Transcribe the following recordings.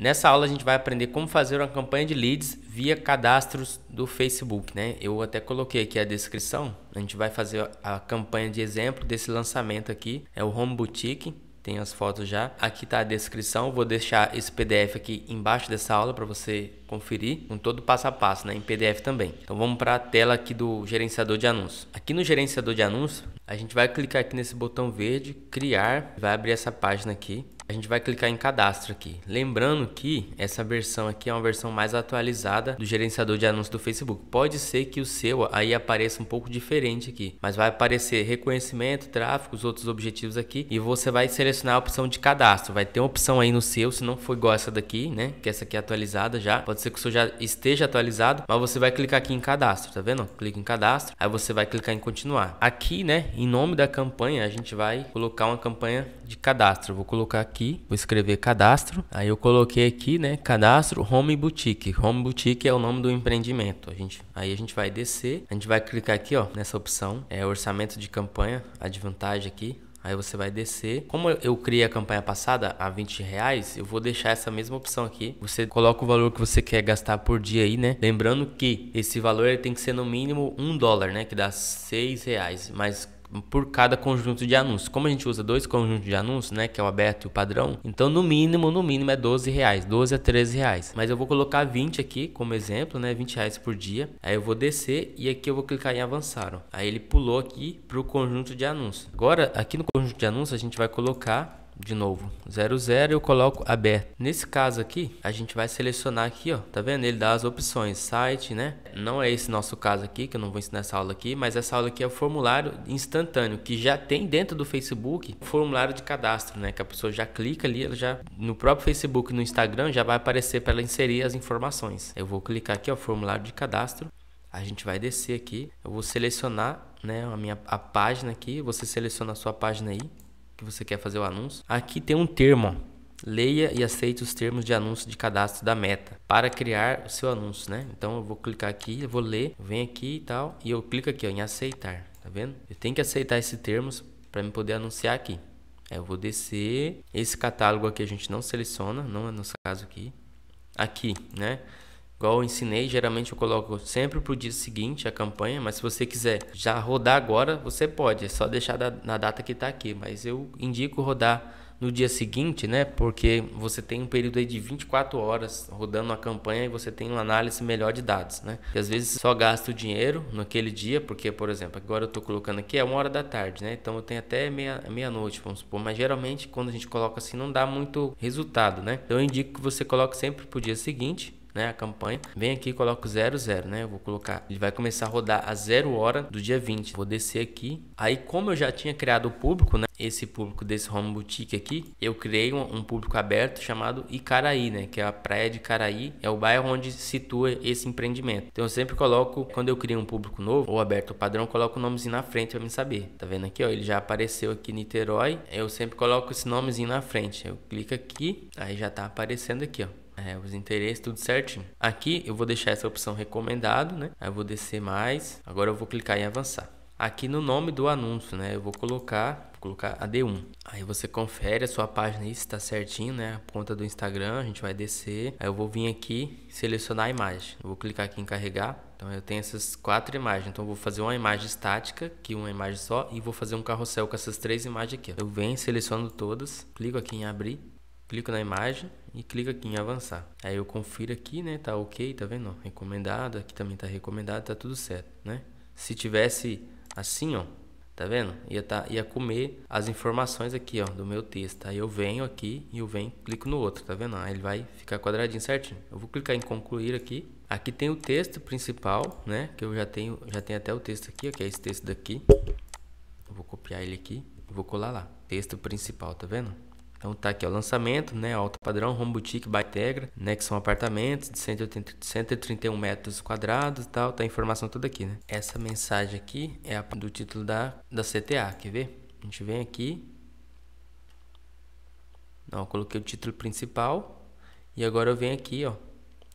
Nessa aula a gente vai aprender como fazer uma campanha de leads via cadastros do Facebook, né? Eu até coloquei aqui a descrição. A gente vai fazer a campanha de exemplo desse lançamento aqui. É o Home Boutique, tem as fotos já. Aqui está a descrição, vou deixar esse PDF aqui embaixo dessa aula para você conferir com todo o passo a passo, né? Em PDF também. Então vamos para a tela aqui do gerenciador de anúncios. Aqui no gerenciador de anúncios, a gente vai clicar aqui nesse botão verde, criar, vai abrir essa página aqui. A gente vai clicar em cadastro aqui. Lembrando que essa versão aqui é uma versão mais atualizada do gerenciador de anúncios do Facebook. Pode ser que o seu aí apareça um pouco diferente aqui, mas vai aparecer reconhecimento, tráfego, os outros objetivos aqui e você vai selecionar a opção de cadastro. Vai ter uma opção aí no seu, se não for igual essa daqui, né? Que essa aqui é atualizada já. Pode ser que o seu já esteja atualizado, mas você vai clicar aqui em cadastro, tá vendo? Clica em cadastro, aí você vai clicar em continuar. Aqui, né, em nome da campanha, a gente vai colocar uma campanha de cadastro. vou colocar aqui aqui, vou escrever cadastro. Aí eu coloquei aqui, né, cadastro Home Boutique. Home Boutique é o nome do empreendimento. A gente, aí a gente vai descer, a gente vai clicar aqui, ó, nessa opção, é orçamento de campanha, a de vantagem aqui, Aí você vai descer. Como eu criei a campanha passada a 20 reais, eu vou deixar essa mesma opção aqui. Você coloca o valor que você quer gastar por dia aí, né? Lembrando que esse valor tem que ser no mínimo um dólar, né? Que dá seis reais. Mas por cada conjunto de anúncios. Como a gente usa dois conjuntos de anúncios, né, que é o aberto e o padrão, então no mínimo, no mínimo é 12 reais, 12 a 13 reais. Mas eu vou colocar 20 aqui como exemplo, né, 20 reais por dia. Aí eu vou descer e aqui eu vou clicar em avançar. Ó. Aí ele pulou aqui para o conjunto de anúncios. Agora aqui no conjunto de anúncios a gente vai colocar de novo 00 eu coloco aberto. Nesse caso aqui, a gente vai selecionar aqui, ó, tá vendo? Ele dá as opções, site, né? Não é esse nosso caso aqui, que eu não vou ensinar essa aula aqui, mas essa aula aqui é o formulário instantâneo que já tem dentro do Facebook, formulário de cadastro, né? Que a pessoa já clica ali, ela já no próprio Facebook, no Instagram, já vai aparecer para ela inserir as informações. Eu vou clicar aqui, ó, formulário de cadastro. A gente vai descer aqui, eu vou selecionar, né, a minha a página aqui, você seleciona a sua página aí, que você quer fazer o anúncio. Aqui tem um termo, Leia e aceite os termos de anúncio de cadastro da Meta para criar o seu anúncio, né? Então eu vou clicar aqui, eu vou ler, vem aqui e tal, e eu clico aqui ó, em aceitar, tá vendo? Eu tenho que aceitar esses termos para me poder anunciar aqui. eu vou descer, esse catálogo aqui a gente não seleciona, não é nosso caso aqui. Aqui, né? Igual eu ensinei, geralmente eu coloco sempre para o dia seguinte a campanha, mas se você quiser já rodar agora, você pode, é só deixar na data que está aqui. Mas eu indico rodar no dia seguinte, né? Porque você tem um período aí de 24 horas rodando a campanha e você tem uma análise melhor de dados, né? E às vezes só gasta o dinheiro naquele dia, porque, por exemplo, agora eu estou colocando aqui é uma hora da tarde, né? Então eu tenho até meia-noite, meia vamos supor. Mas geralmente quando a gente coloca assim não dá muito resultado, né? Então eu indico que você coloque sempre para o dia seguinte né, a campanha, vem aqui e coloco 00, né? Eu vou colocar, ele vai começar a rodar a 0 hora do dia 20. Vou descer aqui. Aí, como eu já tinha criado o público, né? Esse público desse home boutique aqui, eu criei um, um público aberto chamado Icaraí, né? Que é a praia de Icaraí, é o bairro onde se situa esse empreendimento. Então eu sempre coloco, quando eu crio um público novo ou aberto padrão, eu coloco o nomezinho na frente para me saber. Tá vendo aqui, ó? Ele já apareceu aqui Niterói. Eu sempre coloco esse nomezinho na frente. Eu clico aqui, aí já tá aparecendo aqui, ó é, os interesses, tudo certinho. Aqui eu vou deixar essa opção recomendado, né? Aí eu vou descer mais, agora eu vou clicar em avançar. Aqui no nome do anúncio, né? Eu vou colocar, vou colocar a D1. Aí você confere a sua página aí se está certinho, né? A conta do Instagram, a gente vai descer. Aí eu vou vir aqui, selecionar a imagem. Eu vou clicar aqui em carregar. Então eu tenho essas quatro imagens. Então eu vou fazer uma imagem estática, que uma imagem só, e vou fazer um carrossel com essas três imagens aqui. Eu venho, seleciono todas, clico aqui em abrir, clico na imagem, e clica aqui em avançar. Aí eu confiro aqui, né? Tá ok, tá vendo? Recomendado, aqui também tá recomendado, tá tudo certo, né? Se tivesse assim, ó, tá vendo? Ia, tá, ia comer as informações aqui, ó, do meu texto. Aí eu venho aqui e eu venho, clico no outro, tá vendo? Aí ele vai ficar quadradinho certinho. Eu vou clicar em concluir aqui. Aqui tem o texto principal, né? Que eu já tenho, já tenho até o texto aqui, ó, que é esse texto daqui. Eu vou copiar ele aqui e vou colar lá. Texto principal, tá vendo? Então tá aqui o lançamento, né, alto padrão, home boutique by Tegra, né, que são apartamentos de 180, 131 metros quadrados e tal, tá a informação toda aqui, né. Essa mensagem aqui é a do título da, da CTA, quer ver? A gente vem aqui, não, coloquei o título principal e agora eu venho aqui, ó,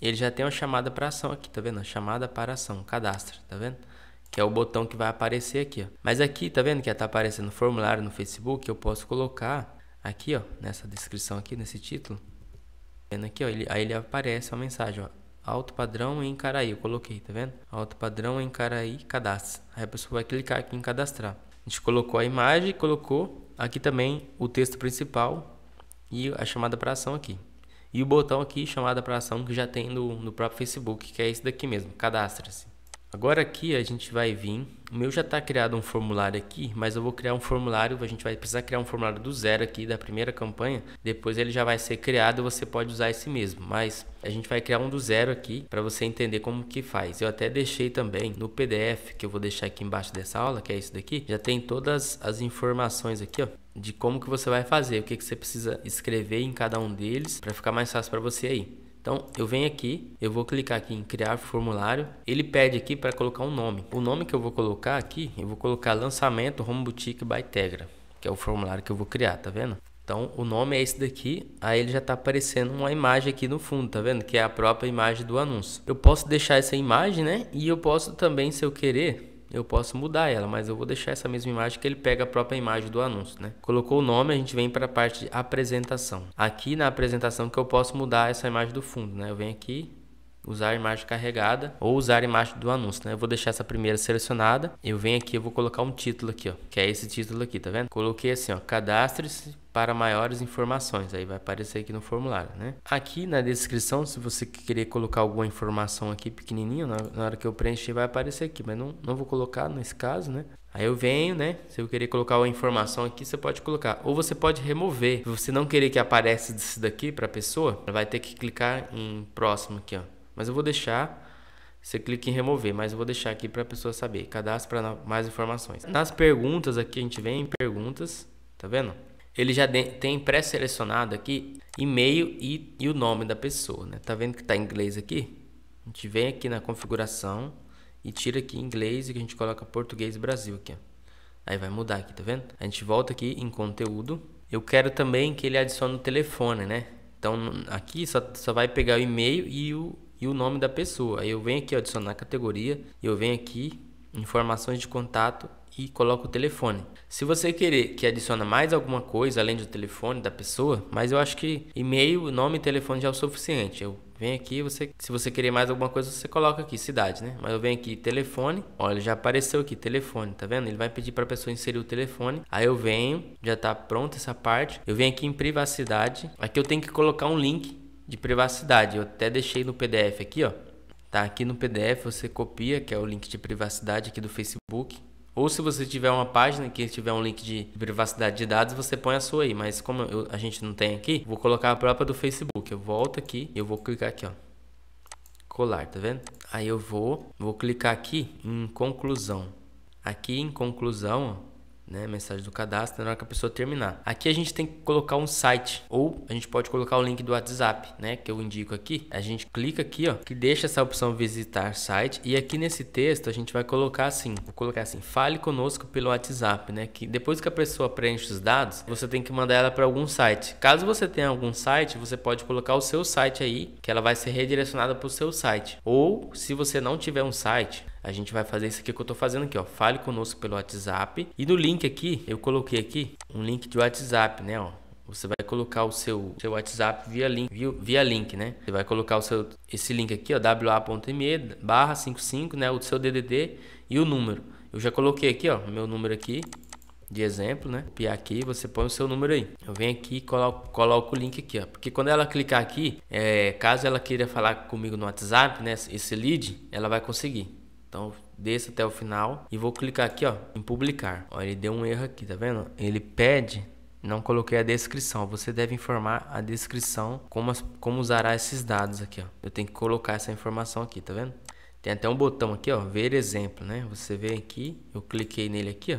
ele já tem uma chamada para ação aqui, tá vendo? Chamada para ação, cadastro, tá vendo? Que é o botão que vai aparecer aqui, ó. Mas aqui, tá vendo que tá aparecendo formulário no Facebook, eu posso colocar Aqui, ó, nessa descrição aqui, nesse título, vendo aqui, ó, ele, aí ele aparece uma mensagem, ó, alto padrão em Caraí, eu coloquei, tá vendo? Alto padrão em Caraí, cadastro. Aí a pessoa vai clicar aqui em cadastrar. A gente colocou a imagem, colocou aqui também o texto principal e a chamada para ação aqui. E o botão aqui, chamada para ação, que já tem no, no próprio Facebook, que é esse daqui mesmo, cadastra-se. Agora aqui a gente vai vir, o meu já está criado um formulário aqui, mas eu vou criar um formulário, a gente vai precisar criar um formulário do zero aqui da primeira campanha, depois ele já vai ser criado, você pode usar esse mesmo, mas a gente vai criar um do zero aqui para você entender como que faz. Eu até deixei também no PDF que eu vou deixar aqui embaixo dessa aula, que é isso daqui, já tem todas as informações aqui, ó, de como que você vai fazer, o que que você precisa escrever em cada um deles para ficar mais fácil para você aí. Então eu venho aqui, eu vou clicar aqui em criar formulário. Ele pede aqui para colocar um nome. O nome que eu vou colocar aqui, eu vou colocar lançamento Home Boutique by Tegra, que é o formulário que eu vou criar, tá vendo? Então o nome é esse daqui, aí ele já está aparecendo uma imagem aqui no fundo, tá vendo? Que é a própria imagem do anúncio. Eu posso deixar essa imagem, né? E eu posso também, se eu querer, eu posso mudar ela, mas eu vou deixar essa mesma imagem que ele pega a própria imagem do anúncio, né? Colocou o nome, a gente vem para a parte de apresentação. Aqui na apresentação que eu posso mudar essa imagem do fundo, né? Eu venho aqui, usar a imagem carregada ou usar a imagem do anúncio, né? Eu vou deixar essa primeira selecionada. Eu venho aqui, eu vou colocar um título aqui, ó, que é esse título aqui, tá vendo? Coloquei assim, ó, cadastre-se para maiores informações, aí vai aparecer aqui no formulário, né? Aqui na descrição, se você querer colocar alguma informação aqui pequenininho, na hora que eu preencher vai aparecer aqui, mas não, não vou colocar nesse caso, né? Aí eu venho, né? Se eu querer colocar uma informação aqui, você pode colocar. Ou você pode remover. Se você não querer que apareça isso daqui para a pessoa, vai ter que clicar em próximo aqui, ó. Mas eu vou deixar. Você clica em remover, mas eu vou deixar aqui para a pessoa saber. Cadastro para mais informações. Nas perguntas aqui, a gente vem em perguntas, tá vendo? Ele já tem pré-selecionado aqui e-mail e, e o nome da pessoa, né? Tá vendo que tá em inglês aqui? A gente vem aqui na configuração e tira aqui inglês e a gente coloca português Brasil aqui, ó. Aí vai mudar aqui, tá vendo? A gente volta aqui em conteúdo. Eu quero também que ele adicione o telefone, né? Então aqui só, só vai pegar o e-mail e o e o nome da pessoa. Eu venho aqui, adicionar categoria, eu venho aqui, informações de contato e coloco o telefone. Se você querer que adicione mais alguma coisa além do telefone da pessoa, mas eu acho que e-mail, nome e telefone já é o suficiente. Eu venho aqui, você, se você querer mais alguma coisa, você coloca aqui cidade, né? Mas eu venho aqui telefone, olha, já apareceu aqui telefone, tá vendo? Ele vai pedir para a pessoa inserir o telefone. Aí eu venho, já tá pronta essa parte. Eu venho aqui em privacidade. Aqui eu tenho que colocar um link de privacidade. Eu até deixei no PDF aqui, ó. Tá aqui no PDF, você copia, que é o link de privacidade aqui do Facebook. Ou se você tiver uma página que tiver um link de privacidade de dados, você põe a sua aí. Mas como eu, a gente não tem aqui, vou colocar a própria do Facebook. Eu volto aqui e eu vou clicar aqui, ó. Colar, tá vendo? Aí eu vou, vou clicar aqui em conclusão. Aqui em conclusão, ó, né? Mensagem do cadastro na hora que a pessoa terminar. Aqui a gente tem que colocar um site ou a gente pode colocar o link do WhatsApp, né? Que eu indico aqui. A gente clica aqui, ó, que deixa essa opção visitar site e aqui nesse texto a gente vai colocar assim, vou colocar assim, fale conosco pelo WhatsApp, né? Que depois que a pessoa preenche os dados, você tem que mandar ela para algum site. Caso você tenha algum site, você pode colocar o seu site aí, que ela vai ser redirecionada para o seu site. Ou se você não tiver um site, a gente vai fazer isso aqui que eu estou fazendo aqui, ó. Fale conosco pelo WhatsApp. E no link aqui, eu coloquei aqui um link de WhatsApp, né, ó. Você vai colocar o seu, seu WhatsApp via link, via, via link, né? Você vai colocar o seu, esse link aqui, ó, wa.me barra 55, né? O seu DDD e o número. Eu já coloquei aqui, ó, meu número aqui de exemplo, né? Copiar aqui, você põe o seu número aí. Eu venho aqui e coloco, coloco o link aqui, ó. Porque quando ela clicar aqui, é, caso ela queira falar comigo no WhatsApp, né? Esse lead, ela vai conseguir. Então desço até o final e vou clicar aqui ó, em publicar. Ó, ele deu um erro aqui, tá vendo? Ele pede não coloquei a descrição. Você deve informar a descrição como, as, como usará esses dados aqui, ó. Eu tenho que colocar essa informação aqui, tá vendo? Tem até um botão aqui, ó, ver exemplo, né? Você vem aqui, eu cliquei nele aqui, ó.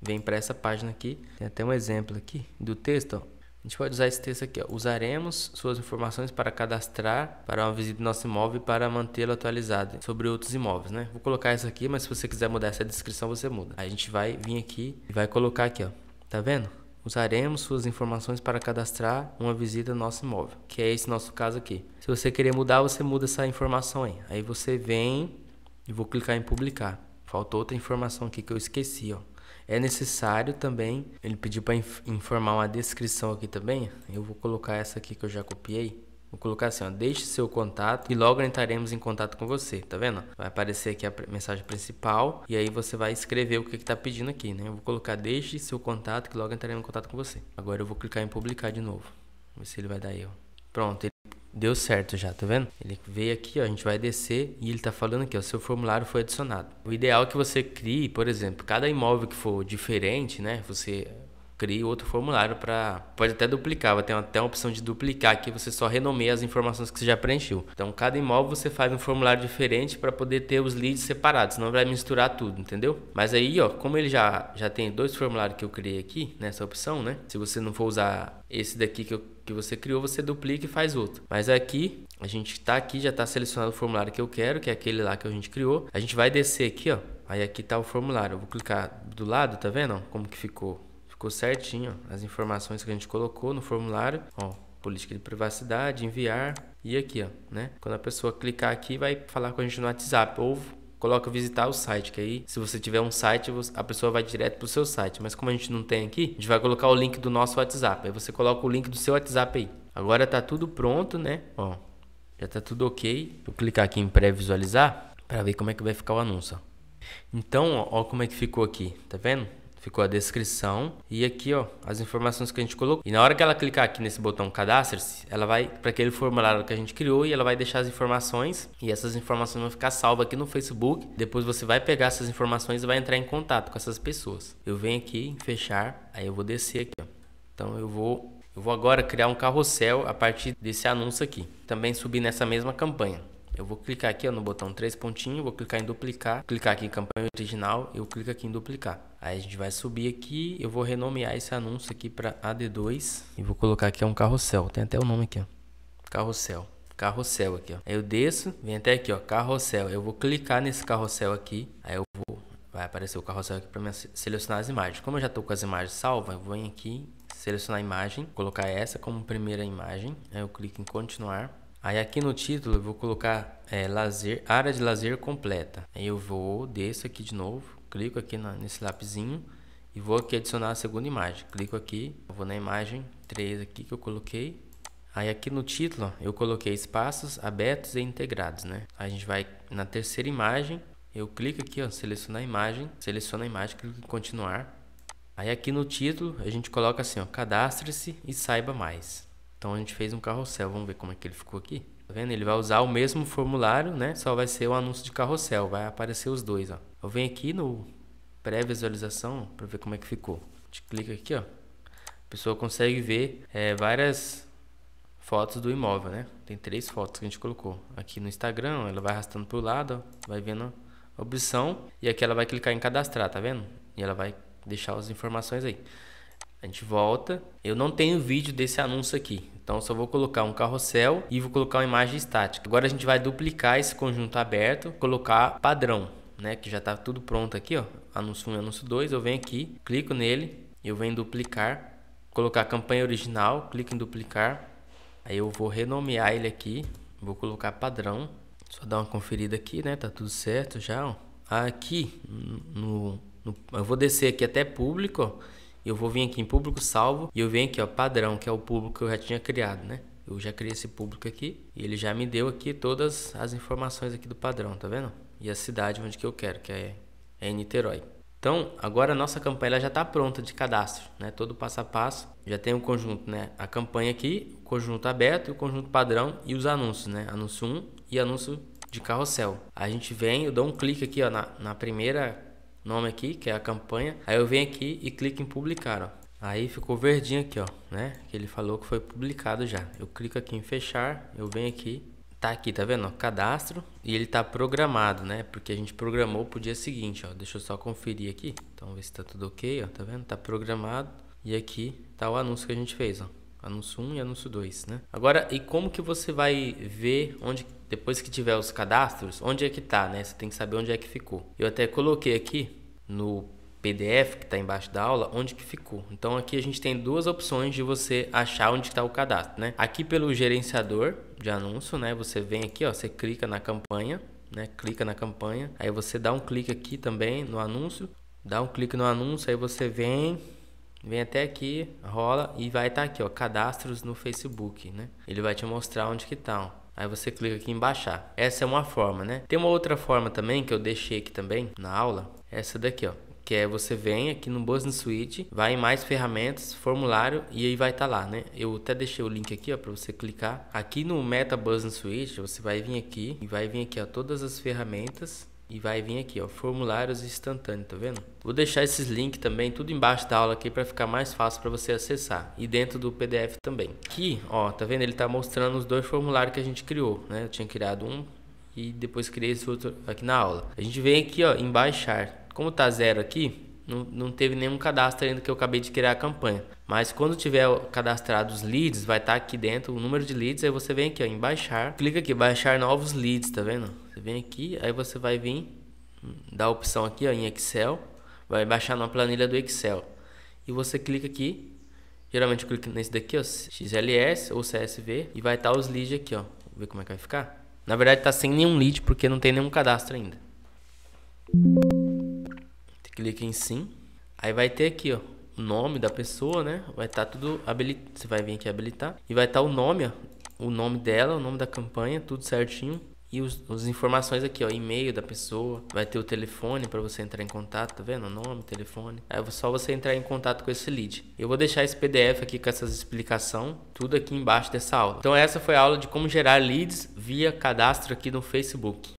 Vem para essa página aqui. Tem até um exemplo aqui do texto, ó. A gente pode usar esse texto aqui, ó. Usaremos suas informações para cadastrar para uma visita do nosso imóvel e para mantê-lo atualizado sobre outros imóveis, né? Vou colocar isso aqui, mas se você quiser mudar essa descrição, você muda. Aí a gente vai vir aqui e vai colocar aqui, ó. Tá vendo? Usaremos suas informações para cadastrar uma visita nosso imóvel, que é esse nosso caso aqui. Se você querer mudar, você muda essa informação aí. Aí você vem e vou clicar em publicar. Faltou outra informação aqui que eu esqueci, ó. É necessário também, ele pediu para inf informar uma descrição aqui também. Eu vou colocar essa aqui que eu já copiei. Vou colocar assim, ó, deixe seu contato e logo entraremos em contato com você, tá vendo? Vai aparecer aqui a mensagem principal e aí você vai escrever o que está pedindo aqui, né? Eu vou colocar deixe seu contato que logo entraremos em contato com você. Agora eu vou clicar em publicar de novo, ver se ele vai dar erro. Pronto, Deu certo já, tá vendo? Ele veio aqui, ó, a gente vai descer e ele tá falando aqui, ó, seu formulário foi adicionado. O ideal é que você crie, por exemplo, cada imóvel que for diferente, né? Você crie outro formulário para pode até duplicar, vai ter até uma opção de duplicar que você só renomeia as informações que você já preencheu. Então, cada imóvel você faz um formulário diferente para poder ter os leads separados, não vai misturar tudo, entendeu? Mas aí, ó, como ele já já tem dois formulários que eu criei aqui nessa opção, né? Se você não for usar esse daqui que eu que você criou, você duplica e faz outro. Mas aqui, a gente tá aqui, já tá selecionado o formulário que eu quero, que é aquele lá que a gente criou. A gente vai descer aqui, ó. Aí aqui tá o formulário. Eu vou clicar do lado, tá vendo? Como que ficou? Ficou certinho, ó, as informações que a gente colocou no formulário, ó. Política de privacidade, enviar e aqui, ó, né? Quando a pessoa clicar aqui, vai falar com a gente no WhatsApp ou coloca visitar o site, que aí se você tiver um site, a pessoa vai direto pro seu site. Mas como a gente não tem aqui, a gente vai colocar o link do nosso WhatsApp. Aí você coloca o link do seu WhatsApp aí. Agora tá tudo pronto, né? Ó, já tá tudo ok. Vou clicar aqui em pré-visualizar para ver como é que vai ficar o anúncio. Então, ó, ó como é que ficou aqui, tá vendo? ficou a descrição e aqui ó as informações que a gente colocou. E na hora que ela clicar aqui nesse botão cadastre-se, ela vai para aquele formulário que a gente criou e ela vai deixar as informações e essas informações vão ficar salvas aqui no Facebook. Depois você vai pegar essas informações e vai entrar em contato com essas pessoas. Eu venho aqui em fechar, aí eu vou descer aqui, ó. Então eu vou eu vou agora criar um carrossel a partir desse anúncio aqui. Também subir nessa mesma campanha. Eu vou clicar aqui ó, no botão três pontinhos, vou clicar em duplicar, clicar aqui em campanha original, eu clico aqui em duplicar. Aí a gente vai subir aqui, eu vou renomear esse anúncio aqui para AD2 e vou colocar aqui é um carrossel, tem até o nome aqui, ó. carrossel. Carrossel aqui, ó. Aí eu desço, vem até aqui, ó, carrossel. Eu vou clicar nesse carrossel aqui, aí eu vou vai aparecer o carrossel aqui para me selecionar as imagens. Como eu já estou com as imagens salvas, eu vou em aqui, selecionar a imagem, colocar essa como primeira imagem, aí eu clico em continuar. Aí aqui no título eu vou colocar é, lazer, área de lazer completa. Aí eu vou, desço aqui de novo, clico aqui na, nesse lapizinho e vou aqui adicionar a segunda imagem. Clico aqui, vou na imagem 3 aqui que eu coloquei. Aí aqui no título eu coloquei espaços abertos e integrados, né? a gente vai na terceira imagem, eu clico aqui, ó, seleciono a imagem, seleciono a imagem, clico em continuar. Aí aqui no título a gente coloca assim, ó, cadastre-se e saiba mais. Então a gente fez um carrossel, vamos ver como é que ele ficou aqui. Tá vendo? Ele vai usar o mesmo formulário, né? Só vai ser o anúncio de carrossel, vai aparecer os dois, ó. Eu venho aqui no pré-visualização para ver como é que ficou. A gente clica aqui, ó. A pessoa consegue ver é, várias fotos do imóvel, né? Tem três fotos que a gente colocou. Aqui no Instagram, ela vai arrastando pro lado, ó, vai vendo a opção e aqui ela vai clicar em cadastrar, tá vendo? E ela vai deixar as informações aí. A gente volta. Eu não tenho vídeo desse anúncio aqui. Então só vou colocar um carrossel e vou colocar uma imagem estática. Agora a gente vai duplicar esse conjunto aberto, colocar padrão, né, que já está tudo pronto aqui, ó. Anúncio 1 e anúncio 2, eu venho aqui, clico nele, eu venho duplicar, colocar campanha original, clico em duplicar. Aí eu vou renomear ele aqui, vou colocar padrão. Só dar uma conferida aqui, né? Tá tudo certo já, ó. Aqui no, no eu vou descer aqui até público, ó eu vou vir aqui em público salvo e eu venho aqui, ó, padrão, que é o público que eu já tinha criado, né? Eu já criei esse público aqui e ele já me deu aqui todas as informações aqui do padrão, tá vendo? E a cidade onde que eu quero, que é, é Niterói. Então, agora a nossa campanha já está pronta de cadastro, né? Todo passo a passo. Já tem o um conjunto, né? A campanha aqui, o conjunto aberto, o conjunto padrão e os anúncios, né? Anúncio 1 e anúncio de carrossel. A gente vem, eu dou um clique aqui ó, na, na primeira nome aqui, que é a campanha. Aí eu venho aqui e clico em publicar, ó. Aí ficou verdinho aqui, ó, né? Que ele falou que foi publicado já. Eu clico aqui em fechar, eu venho aqui, tá aqui, tá vendo? cadastro e ele tá programado, né? Porque a gente programou pro dia seguinte, ó. Deixa eu só conferir aqui. Então ver se tá tudo ok, ó, tá vendo? Tá programado e aqui tá o anúncio que a gente fez, ó. Anúncio 1 e anúncio 2, né? Agora, e como que você vai ver onde depois que tiver os cadastros, onde é que tá, né? Você tem que saber onde é que ficou. Eu até coloquei aqui no PDF que está embaixo da aula, onde que ficou. Então aqui a gente tem duas opções de você achar onde está o cadastro, né? Aqui pelo gerenciador de anúncio, né? Você vem aqui, ó, você clica na campanha, né? Clica na campanha, aí você dá um clique aqui também no anúncio, dá um clique no anúncio, aí você vem, vem até aqui, rola e vai estar tá aqui, ó, cadastros no Facebook, né? Ele vai te mostrar onde que tá, ó. Aí você clica aqui em baixar. Essa é uma forma, né? Tem uma outra forma também que eu deixei aqui também na aula. Essa daqui, ó. Que é você vem aqui no Business Suite, vai em mais ferramentas, formulário e aí vai estar tá lá, né? Eu até deixei o link aqui, ó, para você clicar. Aqui no Meta Business Suite, você vai vir aqui e vai vir aqui, ó, todas as ferramentas e vai vir aqui, ó, formulários instantâneos, tá vendo? Vou deixar esses links também tudo embaixo da aula aqui para ficar mais fácil para você acessar e dentro do PDF também. Aqui, ó, tá vendo? Ele tá mostrando os dois formulários que a gente criou, né? Eu tinha criado um e depois criei esse outro aqui na aula. A gente vem aqui, ó, em baixar. Como tá zero aqui, não, não teve nenhum cadastro ainda que eu acabei de criar a campanha. Mas quando tiver cadastrado os leads, vai estar tá aqui dentro o número de leads. Aí você vem aqui ó, em baixar, clica aqui, baixar novos leads, tá vendo? Você vem aqui, aí você vai vir, hum, dá a opção aqui ó, em Excel, vai baixar na planilha do Excel. E você clica aqui, geralmente clica nesse daqui, ó, XLS ou CSV, e vai estar tá os leads aqui, ó. Vou ver como é que vai ficar. Na verdade tá sem nenhum lead porque não tem nenhum cadastro ainda clica em sim. Aí vai ter aqui, ó, o nome da pessoa, né? Vai estar tá tudo habilitado. Você vai vir aqui habilitar. E vai estar tá o nome, ó, o nome dela, o nome da campanha, tudo certinho. E os, as informações aqui, ó, e-mail da pessoa, vai ter o telefone para você entrar em contato, tá vendo? nome, telefone. É só você entrar em contato com esse lead. Eu vou deixar esse PDF aqui com essas explicação, tudo aqui embaixo dessa aula. Então essa foi a aula de como gerar leads via cadastro aqui no Facebook.